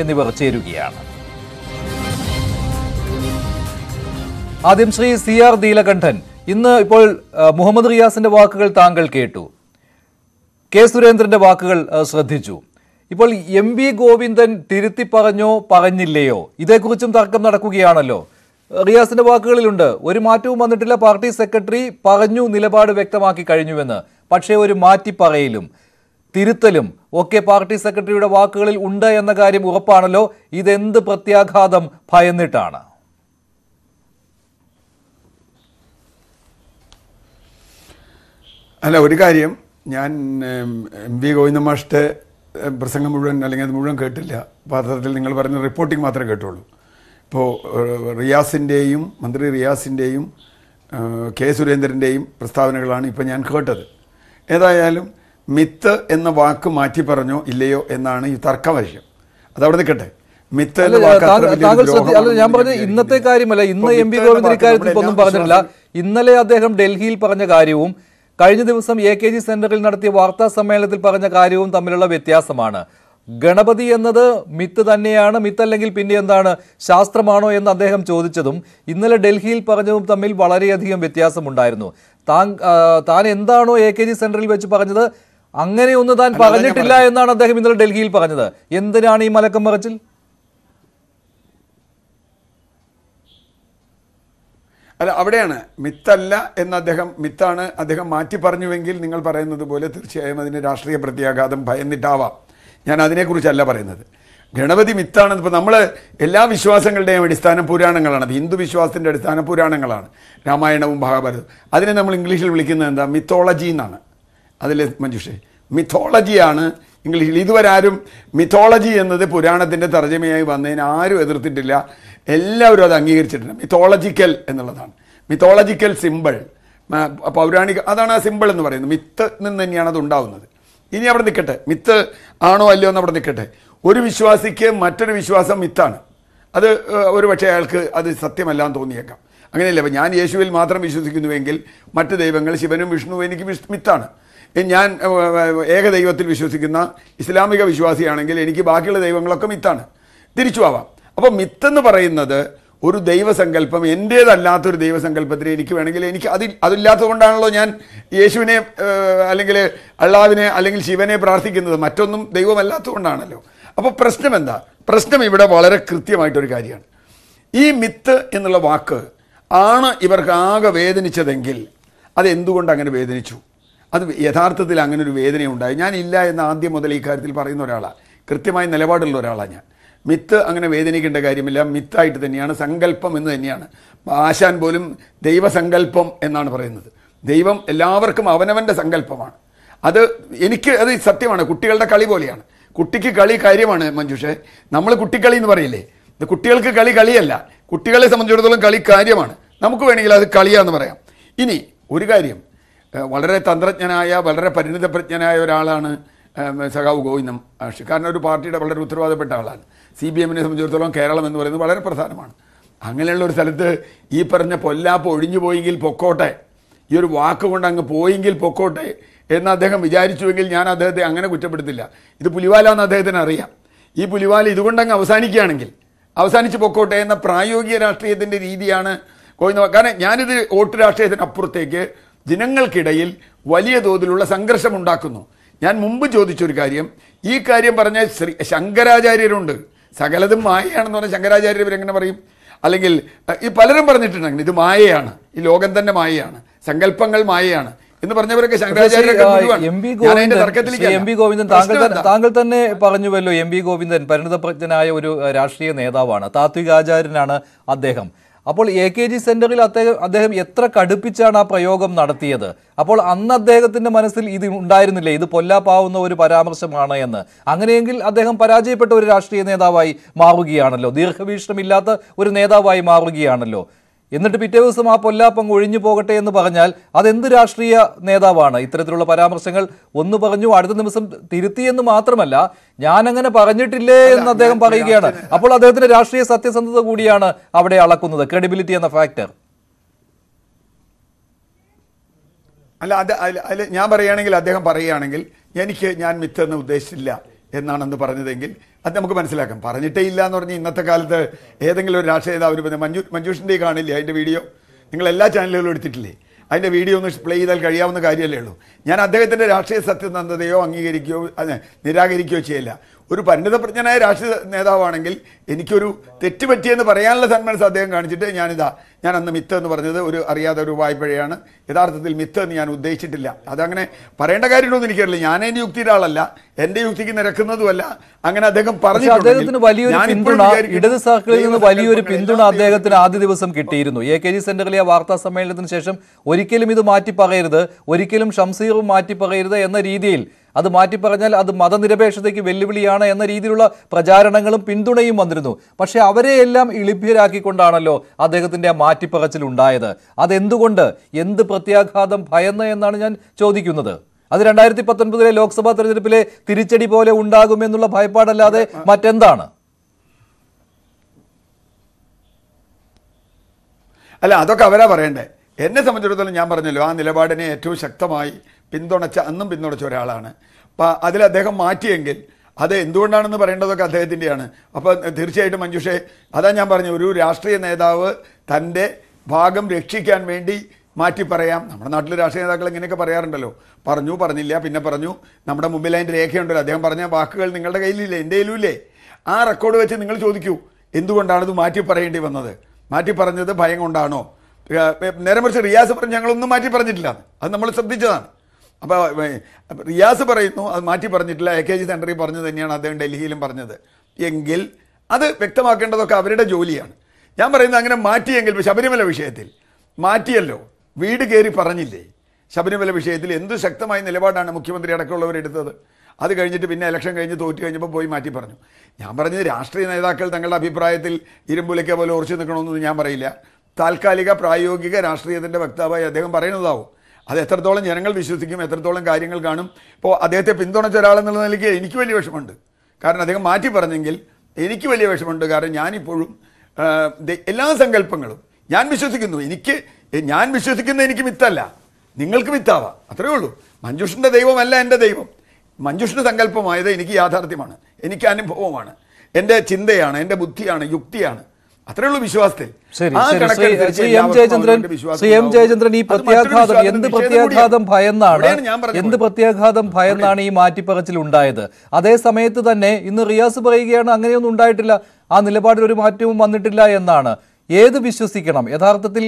എന്നിവർ ചേരുകയാണ് ആദ്യം ശ്രീ സി ആർ നീലകണ്ഠൻ ഇന്ന് ഇപ്പോൾ മുഹമ്മദ് റിയാസിന്റെ വാക്കുകൾ താങ്കൾ കേട്ടു കെ സുരേന്ദ്രന്റെ വാക്കുകൾ ശ്രദ്ധിച്ചു ഇപ്പോൾ എം വി ഗോവിന്ദൻ തിരുത്തി പറഞ്ഞോ പറഞ്ഞില്ലയോ ഇതേക്കുറിച്ചും തർക്കം നടക്കുകയാണല്ലോ റിയാസിന്റെ വാക്കുകളിലുണ്ട് ഒരു മാറ്റവും വന്നിട്ടില്ല പാർട്ടി സെക്രട്ടറി പറഞ്ഞു നിലപാട് വ്യക്തമാക്കി കഴിഞ്ഞുവെന്ന് പക്ഷേ ഒരു മാറ്റി പറയലും തിരുത്തലും ഒക്കെ പാർട്ടി സെക്രട്ടറിയുടെ വാക്കുകളിൽ ഉണ്ട് എന്ന കാര്യം ഉറപ്പാണല്ലോ ഇതെന്ത് പ്രത്യാഘാതം ഭയന്നിട്ടാണ് അല്ല ഒരു കാര്യം ഞാൻ എം വി ഗോവിന്ദ മാഷ്ടെ പ്രസംഗം മുഴുവൻ അല്ലെങ്കിൽ അത് മുഴുവൻ കേട്ടില്ല പത്രത്തിൽ നിങ്ങൾ പറഞ്ഞ റിപ്പോർട്ടിംഗ് മാത്രമേ കേട്ടുള്ളൂ ഇപ്പോൾ റിയാസിൻ്റെയും മന്ത്രി റിയാസിൻ്റെയും കെ സുരേന്ദ്രൻ്റെയും പ്രസ്താവനകളാണ് ഇപ്പോൾ ഞാൻ കേട്ടത് ഏതായാലും മിത്ത് എന്ന വാക്ക് മാറ്റി പറഞ്ഞോ ഇല്ലയോ എന്നാണ് ഈ അത് അതവിടെ നിൽക്കട്ടെ മിത്ത് എന്ന വാക്ക് ഞാൻ പറഞ്ഞ ഇന്നത്തെ കാര്യമല്ല ഇന്ന് എം പി ഗോവിന്ദൻ ഇക്കാര്യത്തിൽ ഒന്നും പറഞ്ഞിട്ടില്ല ഇന്നലെ അദ്ദേഹം ഡൽഹിയിൽ പറഞ്ഞ കാര്യവും കഴിഞ്ഞ ദിവസം എ കെ ജി സെന്ററിൽ നടത്തിയ വാർത്താ സമ്മേളനത്തിൽ പറഞ്ഞ കാര്യവും തമ്മിലുള്ള വ്യത്യാസമാണ് ഗണപതി എന്നത് മിത്ത് തന്നെയാണ് മിത്ത് അല്ലെങ്കിൽ പിന്നെ എന്താണ് ശാസ്ത്രമാണോ എന്ന് അദ്ദേഹം ചോദിച്ചതും ഇന്നലെ ഡൽഹിയിൽ പറഞ്ഞതും തമ്മിൽ വളരെയധികം വ്യത്യാസമുണ്ടായിരുന്നു താൻ താൻ എന്താണോ എ കെ ജി സെന്ററിൽ വെച്ച് പറഞ്ഞത് അങ്ങനെ ഒന്ന് താൻ പറഞ്ഞിട്ടില്ല എന്നാണ് അദ്ദേഹം ഇന്നലെ ഡൽഹിയിൽ പറഞ്ഞത് എന്തിനാണ് ഈ മലക്കം മറച്ചിൽ അല്ല അവിടെയാണ് മിത്തല്ല എന്ന് അദ്ദേഹം മിത്താണ് അദ്ദേഹം മാറ്റി പറഞ്ഞുവെങ്കിൽ നിങ്ങൾ പറയുന്നത് പോലെ തീർച്ചയായും അതിന് രാഷ്ട്രീയ പ്രത്യാഘാതം ഭയന്നിട്ടാവാം ഞാൻ അതിനെക്കുറിച്ചല്ല പറയുന്നത് ഗണപതി മിത്താണെന്ന് ഇപ്പോൾ നമ്മൾ എല്ലാ വിശ്വാസങ്ങളുടെയും അടിസ്ഥാന പുരാണങ്ങളാണ് അത് ഹിന്ദു വിശ്വാസത്തിൻ്റെ അടിസ്ഥാന പുരാണങ്ങളാണ് രാമായണവും മഹാഭാരതവും അതിനെ നമ്മൾ ഇംഗ്ലീഷിൽ വിളിക്കുന്നത് എന്താ മിത്തോളജി എന്നാണ് അതിലെ മഞ്ജുഷേ മിഥോളജിയാണ് ഇംഗ്ലീഷിൽ ഇതുവരെ ആരും മിഥോളജി എന്നത് പുരാണത്തിൻ്റെ തർജ്ജമയായി വന്നതിന് ആരും എതിർത്തിട്ടില്ല എല്ലാവരും അത് അംഗീകരിച്ചിട്ടുണ്ട് മിഥോളജിക്കൽ എന്നുള്ളതാണ് മിഥോളജിക്കൽ സിമ്പിൾ പൗരാണിക അതാണ് ആ സിമ്പിൾ എന്ന് പറയുന്നത് മിത്ത് നിന്ന് തന്നെയാണ് അത് ഉണ്ടാവുന്നത് ഇനി അവിടെ നിൽക്കട്ടെ മിത്ത് ആണോ അല്ലയോ എന്ന് അവിടെ നിൽക്കട്ടെ ഒരു വിശ്വാസിക്ക് മറ്റൊരു വിശ്വാസം മിത്താണ് അത് ഒരു പക്ഷേ അയാൾക്ക് അത് സത്യമല്ല എന്ന് തോന്നിയേക്കാം അങ്ങനെയല്ല അപ്പം ഞാൻ യേശുവിൽ മാത്രം വിശ്വസിക്കുന്നുവെങ്കിൽ മറ്റ് ദൈവങ്ങൾ ശിവനും വിഷ്ണുവും എനിക്ക് മിത്താണ് ഞാൻ ഏകദൈവത്തിൽ വിശ്വസിക്കുന്ന ഇസ്ലാമിക വിശ്വാസിയാണെങ്കിൽ എനിക്ക് ബാക്കിയുള്ള ദൈവങ്ങളൊക്കെ മിത്താണ് തിരിച്ചു ആവാം അപ്പോൾ മിത്തെന്ന് പറയുന്നത് ഒരു ദൈവസങ്കല്പം എൻ്റേതല്ലാത്തൊരു ദൈവസങ്കല്പത്തിന് എനിക്ക് വേണമെങ്കിൽ എനിക്ക് അതിൽ അതില്ലാത്തതുകൊണ്ടാണല്ലോ ഞാൻ യേശുവിനെ അല്ലെങ്കിൽ അള്ളാവിനെ അല്ലെങ്കിൽ ശിവനെ പ്രാർത്ഥിക്കുന്നത് മറ്റൊന്നും ദൈവമല്ലാത്തതുകൊണ്ടാണല്ലോ അപ്പോൾ പ്രശ്നം എന്താ പ്രശ്നം ഇവിടെ വളരെ കൃത്യമായിട്ടൊരു കാര്യമാണ് ഈ മിത്ത് എന്നുള്ള വാക്ക് ആണ് ഇവർക്ക് ആകെ വേദനിച്ചതെങ്കിൽ അതെന്തുകൊണ്ട് അങ്ങനെ വേദനിച്ചു അത് യഥാർത്ഥത്തിൽ അങ്ങനെ ഒരു വേദന ഉണ്ടായി ഞാനില്ല എന്ന് ആദ്യം മുതൽ ഈ കാര്യത്തിൽ പറയുന്ന ഒരാളാണ് കൃത്യമായ നിലപാടുള്ള ഒരാളാണ് ഞാൻ മിത്ത് അങ്ങനെ വേദനിക്കേണ്ട കാര്യമില്ല മിത്തായിട്ട് തന്നെയാണ് സങ്കല്പം എന്ന് തന്നെയാണ് ആശാൻ പോലും ദൈവസങ്കല്പം എന്നാണ് പറയുന്നത് ദൈവം എല്ലാവർക്കും അവനവൻ്റെ സങ്കല്പമാണ് അത് എനിക്ക് അത് സത്യമാണ് കുട്ടികളുടെ കളി പോലെയാണ് കുട്ടിക്ക് കളി കാര്യമാണ് മഞ്ജുഷേ നമ്മൾ കുട്ടിക്കളി എന്ന് പറയില്ലേ കുട്ടികൾക്ക് കളി കളിയല്ല കുട്ടികളെ സംബന്ധിച്ചിടത്തോളം കളി കാര്യമാണ് നമുക്ക് വേണമെങ്കിൽ അത് കളിയാന്ന് പറയാം ഇനി ഒരു കാര്യം വളരെ തന്ത്രജ്ഞനായ വളരെ പരിണിതപ്രജ്ഞനായ ഒരാളാണ് സഖാവ് ഗോവിന്ദം ആഷ് കാരണം ഒരു പാർട്ടിയുടെ വളരെ ഉത്തരവാദപ്പെട്ട ആളാണ് സി ബി എമ്മിനെ സംബന്ധിച്ചിടത്തോളം കേരളം എന്ന് പറയുന്നത് വളരെ പ്രധാനമാണ് അങ്ങനെയുള്ള ഒരു സ്ഥലത്ത് ഈ പറഞ്ഞ പൊല്ലാപ്പ് ഒഴിഞ്ഞു പോയെങ്കിൽ പൊക്കോട്ടെ ഈ ഒരു വാക്ക് കൊണ്ട് അങ്ങ് പോയെങ്കിൽ പൊക്കോട്ടെ എന്ന് അദ്ദേഹം വിചാരിച്ചുവെങ്കിൽ ഞാൻ അദ്ദേഹത്തെ അങ്ങനെ കുറ്റപ്പെടുത്തില്ല ഇത് പുലിവാല എന്ന് അദ്ദേഹത്തിന് അറിയാം ഈ പുലിവാല ഇതുകൊണ്ടങ്ങ് അവസാനിക്കുകയാണെങ്കിൽ അവസാനിച്ച് പൊക്കോട്ടെ എന്ന പ്രായോഗിക രാഷ്ട്രീയത്തിൻ്റെ രീതിയാണ് കോയിന്ന് കാരണം ഞാനിത് വോട്ട് രാഷ്ട്രീയത്തിനപ്പുറത്തേക്ക് ജനങ്ങൾക്കിടയിൽ വലിയ തോതിലുള്ള സംഘർഷമുണ്ടാക്കുന്നു ഞാൻ മുമ്പ് ചോദിച്ചൊരു കാര്യം ഈ കാര്യം പറഞ്ഞ ശ്രീ ശങ്കരാചാര്യരുണ്ട് സകലതും മായയാണെന്ന് പറഞ്ഞാൽ ശങ്കരാചാര്യർ ഇവരെങ്ങനെ പറയും അല്ലെങ്കിൽ ഈ പലരും പറഞ്ഞിട്ടുണ്ട് അങ്ങനെ ഇത് മായയാണ് ഈ ലോകം തന്നെ മായയാണ് സങ്കല്പങ്ങൾ മായയാണ് എന്ന് പറഞ്ഞവരൊക്കെ എം പി ഗോവിന്ദൻ താങ്കൾ താങ്കൾ തന്നെ പറഞ്ഞുവല്ലോ എം പി ഗോവിന്ദൻ പരിണിതപ്രജ്ഞനായ ഒരു രാഷ്ട്രീയ നേതാവാണ് താത്വികാചാര്യനാണ് അദ്ദേഹം അപ്പോൾ എ കെ ജി സെന്ററിൽ അദ്ദേഹം അദ്ദേഹം എത്ര കടുപ്പിച്ചാണ് ആ പ്രയോഗം നടത്തിയത് അപ്പോൾ അന്ന് അദ്ദേഹത്തിന്റെ മനസ്സിൽ ഇത് ഉണ്ടായിരുന്നില്ലേ ഇത് പൊല്ലാപ്പാവുന്ന ഒരു പരാമർശമാണ് എന്ന് അങ്ങനെയെങ്കിൽ അദ്ദേഹം പരാജയപ്പെട്ട ഒരു രാഷ്ട്രീയ നേതാവായി മാറുകയാണല്ലോ ദീർഘവീക്ഷണമില്ലാത്ത ഒരു നേതാവായി മാറുകയാണല്ലോ എന്നിട്ട് പിറ്റേ ദിവസം ആ പൊല്ലാപ്പങ്ങ് ഒഴിഞ്ഞു പോകട്ടെ എന്ന് പറഞ്ഞാൽ അതെന്ത് രാഷ്ട്രീയ നേതാവാണ് ഇത്തരത്തിലുള്ള പരാമർശങ്ങൾ ഒന്ന് പറഞ്ഞു അടുത്ത ദിവസം തിരുത്തി എന്ന് മാത്രമല്ല ഞാൻ അങ്ങനെ പറഞ്ഞിട്ടില്ലേ എന്ന് അദ്ദേഹം പറയുകയാണ് അപ്പോൾ അദ്ദേഹത്തിന്റെ രാഷ്ട്രീയ സത്യസന്ധത കൂടിയാണ് അവിടെ അളക്കുന്നത് ക്രെഡിബിലിറ്റി എന്ന ഫാക്ടർ അല്ല അത് അല്ല ഞാൻ പറയുകയാണെങ്കിൽ അദ്ദേഹം പറയുകയാണെങ്കിൽ എനിക്ക് ഞാൻ മിത്തെന്ന് ഉദ്ദേശിച്ചില്ല എന്നാണെന്ന് പറഞ്ഞതെങ്കിൽ അത് നമുക്ക് മനസ്സിലാക്കാം പറഞ്ഞിട്ടേ ഇല്ല എന്ന് പറഞ്ഞ് ഇന്നത്തെ കാലത്ത് ഏതെങ്കിലും ഒരു രാഷ്ട്രീയ നേതാവിന് മഞ്ജു മഞ്ജുഷിൻ്റെ കാണില്ലേ അതിൻ്റെ വീഡിയോ നിങ്ങൾ എല്ലാ ചാനലുകളും എടുത്തിട്ടില്ലേ അതിൻ്റെ വീഡിയോ ഒന്ന് പ്ലേ ചെയ്താൽ കഴിയാവുന്ന കാര്യമല്ലേ ഉള്ളൂ ഞാൻ അദ്ദേഹത്തിൻ്റെ രാഷ്ട്രീയ സത്യസന്ധതയോ അംഗീകരിക്കുകയോ നിരാകരിക്കുകയോ ചെയ്യില്ല ഒരു പരിണിതപ്രജ്ഞനായ രാഷ്ട്രീയ നേതാവാണെങ്കിൽ എനിക്കൊരു തെറ്റുപറ്റിയെന്ന് പറയാനുള്ള സന്മനസ് അദ്ദേഹം കാണിച്ചിട്ട് ഞാനിതാ ഞാൻ അന്ന് മിത്ത് എന്ന് പറഞ്ഞത് ഒരു അറിയാതെ ഒരു വായ്പഴയാണ് യഥാർത്ഥത്തിൽ മിത്ത് എന്ന് ഞാൻ ഉദ്ദേശിച്ചിട്ടില്ല അതങ്ങനെ പറയേണ്ട കാര്യമൊന്നും എനിക്കറിയില്ല എൻ്റെ യുക്തിയുടെ ആളല്ല എൻ്റെ യുക്തിക്ക് നിരക്കുന്നതുമല്ല അങ്ങനെ അദ്ദേഹം പറഞ്ഞു അദ്ദേഹത്തിന് വലിയൊരു പിന്തുണ ഇടത് സർക്കിളിൽ നിന്ന് വലിയൊരു പിന്തുണ അദ്ദേഹത്തിന് ആദ്യ ദിവസം കിട്ടിയിരുന്നു എ കെ ജി സെന്ററിലെ വാർത്താ സമ്മേളനത്തിന് ശേഷം ഒരിക്കലും ഇത് മാറ്റി പറയരുത് ഒരിക്കലും ഷംസീറും മാറ്റി പറയരുത് എന്ന രീതിയിൽ അത് മാറ്റി പറഞ്ഞാൽ അത് മതനിരപേക്ഷതയ്ക്ക് വെല്ലുവിളിയാണ് എന്ന രീതിയിലുള്ള പ്രചാരണങ്ങളും പിന്തുണയും വന്നിരുന്നു പക്ഷേ അവരെയെല്ലാം ഇളിഭ്യരാക്കിക്കൊണ്ടാണല്ലോ അദ്ദേഹത്തിൻ്റെ ആ മാറ്റിപ്പറച്ചിൽ ഉണ്ടായത് അതെന്തുകൊണ്ട് എന്ത് പ്രത്യാഘാതം ഭയന്ന് എന്നാണ് ഞാൻ ചോദിക്കുന്നത് അത് രണ്ടായിരത്തി പത്തൊൻപതിലെ ലോക്സഭാ തെരഞ്ഞെടുപ്പിലെ തിരിച്ചടി പോലെ ഉണ്ടാകുമെന്നുള്ള ഭയപ്പാടല്ലാതെ മറ്റെന്താണ് അല്ല അതൊക്കെ അവരാ പറയണ്ടേ എന്നെ സംബന്ധിച്ചിടത്തോളം ഞാൻ പറഞ്ഞല്ലോ ആ നിലപാടിനെ ഏറ്റവും ശക്തമായി പിന്തുണച്ച അന്നും പിന്തുണച്ച ഒരാളാണ് അപ്പോൾ അതിൽ അദ്ദേഹം മാറ്റിയെങ്കിൽ അത് എന്തുകൊണ്ടാണെന്ന് പറയേണ്ടതൊക്കെ അദ്ദേഹത്തിൻ്റെയാണ് അപ്പോൾ തീർച്ചയായിട്ടും മഞ്ജുഷേ അതാ ഞാൻ പറഞ്ഞു ഒരു രാഷ്ട്രീയ നേതാവ് തൻ്റെ ഭാഗം രക്ഷിക്കാൻ വേണ്ടി മാറ്റി പറയാം നമ്മുടെ നാട്ടിലെ രാഷ്ട്രീയ നേതാക്കൾ ഇങ്ങനെയൊക്കെ പറയാറുണ്ടല്ലോ പറഞ്ഞു പറഞ്ഞില്ല പിന്നെ പറഞ്ഞു നമ്മുടെ മുമ്പിൽ അതിൻ്റെ രേഖയുണ്ടല്ലോ അദ്ദേഹം പറഞ്ഞ വാക്കുകൾ നിങ്ങളുടെ കയ്യിലില്ലേ എൻ്റെ കയ്യിലുമില്ലേ ആ റെക്കോർഡ് വെച്ച് നിങ്ങൾ ചോദിക്കൂ എന്തുകൊണ്ടാണ് ഇത് മാറ്റി പറയേണ്ടി വന്നത് മാറ്റി പറഞ്ഞത് ഭയം കൊണ്ടാണോ നേരെ മറിച്ച് റിയാസ് പറഞ്ഞു ഞങ്ങളൊന്നും മാറ്റി പറഞ്ഞിട്ടില്ല അത് നമ്മൾ ശ്രദ്ധിച്ചതാണ് അപ്പോൾ റിയാസ് പറയുന്നു അത് മാറ്റി പറഞ്ഞിട്ടില്ല എ കെ ജി സെൻറ്ററിൽ പറഞ്ഞത് തന്നെയാണ് അദ്ദേഹം ഡൽഹിയിലും പറഞ്ഞത് എങ്കിൽ അത് വ്യക്തമാക്കേണ്ടതൊക്കെ അവരുടെ ജോലിയാണ് ഞാൻ പറയുന്നത് അങ്ങനെ മാറ്റിയെങ്കിൽ ശബരിമല വിഷയത്തിൽ മാറ്റിയല്ലോ വീട് കയറി പറഞ്ഞില്ലേ ശബരിമല വിഷയത്തിൽ എന്ത് ശക്തമായ നിലപാടാണ് മുഖ്യമന്ത്രി അടക്കമുള്ളവരെടുത്തത് അത് കഴിഞ്ഞിട്ട് പിന്നെ ഇലക്ഷൻ കഴിഞ്ഞ് തോറ്റു കഴിഞ്ഞപ്പോൾ പോയി മാറ്റി പറഞ്ഞു ഞാൻ പറഞ്ഞത് രാഷ്ട്രീയ നേതാക്കൾ തങ്ങളുടെ അഭിപ്രായത്തിൽ ഇരുമ്പുലയ്ക്ക പോലെ ഉറച്ചു നിൽക്കണമെന്നൊന്നും ഞാൻ പറയില്ല താൽക്കാലിക പ്രായോഗിക രാഷ്ട്രീയത്തിൻ്റെ വക്താവായി അദ്ദേഹം പറയുന്നതാവും അത് എത്രത്തോളം ജനങ്ങൾ വിശ്വസിക്കും എത്രത്തോളം കാര്യങ്ങൾ കാണും ഇപ്പോൾ അദ്ദേഹത്തെ പിന്തുണച്ച ഒരാളെന്നുള്ള നിലയ്ക്ക് എനിക്ക് വലിയ വിഷമമുണ്ട് കാരണം അദ്ദേഹം മാറ്റി പറഞ്ഞെങ്കിൽ എനിക്ക് വലിയ വിഷമമുണ്ട് കാരണം ഞാനിപ്പോഴും എല്ലാ സങ്കല്പങ്ങളും ഞാൻ വിശ്വസിക്കുന്നു എനിക്ക് ഞാൻ വിശ്വസിക്കുന്ന എനിക്ക് മിത്തല്ല നിങ്ങൾക്ക് മിത്താവാം അത്രയേ ഉള്ളൂ മഞ്ജുഷിൻ്റെ ദൈവമല്ല എൻ്റെ ദൈവം മഞ്ജുഷിൻ്റെ സങ്കല്പമായത് എനിക്ക് യാഥാർത്ഥ്യമാണ് എനിക്ക് അനുഭവമാണ് എൻ്റെ ചിന്തയാണ് എൻ്റെ ബുദ്ധിയാണ് യുക്തിയാണ് അത്രേ ഉള്ളൂ വിശ്വാസത്തിൽ ശ്രീ എം എം ജയചന്ദ്രൻ ഈ പ്രത്യാഘാതം എന്ത് പ്രത്യാഘാതം ഭയന്നാണ് എന്ത് പ്രത്യാഘാതം ഭയന്നാണ് ഈ മാറ്റിപ്പറച്ചിൽ ഉണ്ടായത് അതേ സമയത്ത് തന്നെ ഇന്ന് റിയാസ് പറയുകയാണ് അങ്ങനെയൊന്നും ഉണ്ടായിട്ടില്ല ആ നിലപാടിൽ ഒരു മാറ്റവും വന്നിട്ടില്ല എന്നാണ് ഏത് വിശ്വസിക്കണം യഥാർത്ഥത്തിൽ